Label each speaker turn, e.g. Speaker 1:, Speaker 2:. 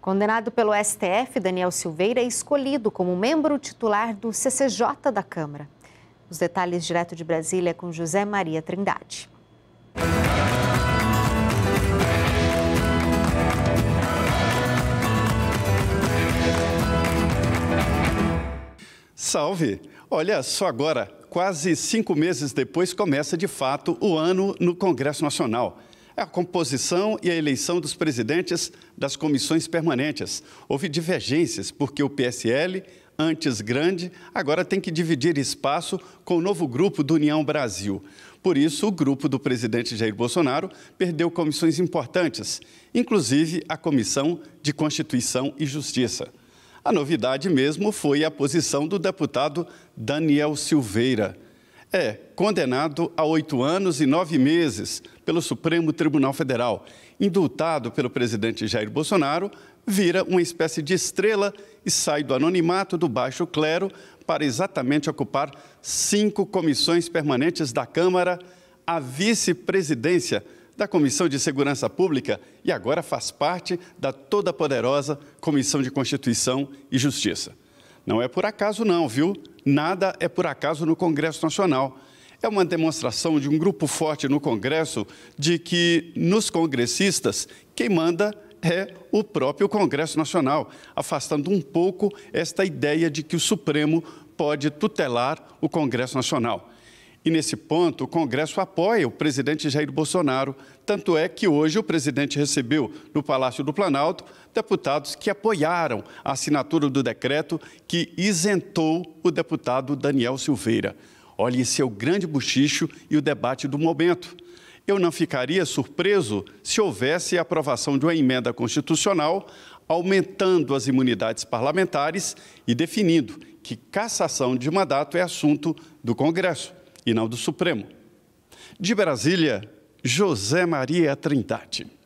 Speaker 1: Condenado pelo STF, Daniel Silveira é escolhido como membro titular do CCJ da Câmara. Os detalhes direto de Brasília com José Maria Trindade. Salve! Olha só agora, quase cinco meses depois, começa de fato o ano no Congresso Nacional. É a composição e a eleição dos presidentes das comissões permanentes. Houve divergências, porque o PSL, antes grande, agora tem que dividir espaço com o novo grupo do União Brasil. Por isso, o grupo do presidente Jair Bolsonaro perdeu comissões importantes, inclusive a Comissão de Constituição e Justiça. A novidade mesmo foi a posição do deputado Daniel Silveira. É condenado a oito anos e nove meses pelo Supremo Tribunal Federal. Indultado pelo presidente Jair Bolsonaro, vira uma espécie de estrela e sai do anonimato do baixo clero para exatamente ocupar cinco comissões permanentes da Câmara, a vice-presidência da Comissão de Segurança Pública e agora faz parte da toda poderosa Comissão de Constituição e Justiça. Não é por acaso não, viu? Nada é por acaso no Congresso Nacional. É uma demonstração de um grupo forte no Congresso de que, nos congressistas, quem manda é o próprio Congresso Nacional, afastando um pouco esta ideia de que o Supremo pode tutelar o Congresso Nacional. E nesse ponto, o Congresso apoia o presidente Jair Bolsonaro. Tanto é que hoje o presidente recebeu no Palácio do Planalto deputados que apoiaram a assinatura do decreto que isentou o deputado Daniel Silveira. Olha, esse é o grande bochicho e o debate do momento. Eu não ficaria surpreso se houvesse a aprovação de uma emenda constitucional aumentando as imunidades parlamentares e definindo que cassação de mandato é assunto do Congresso e não do Supremo. De Brasília, José Maria Trindade.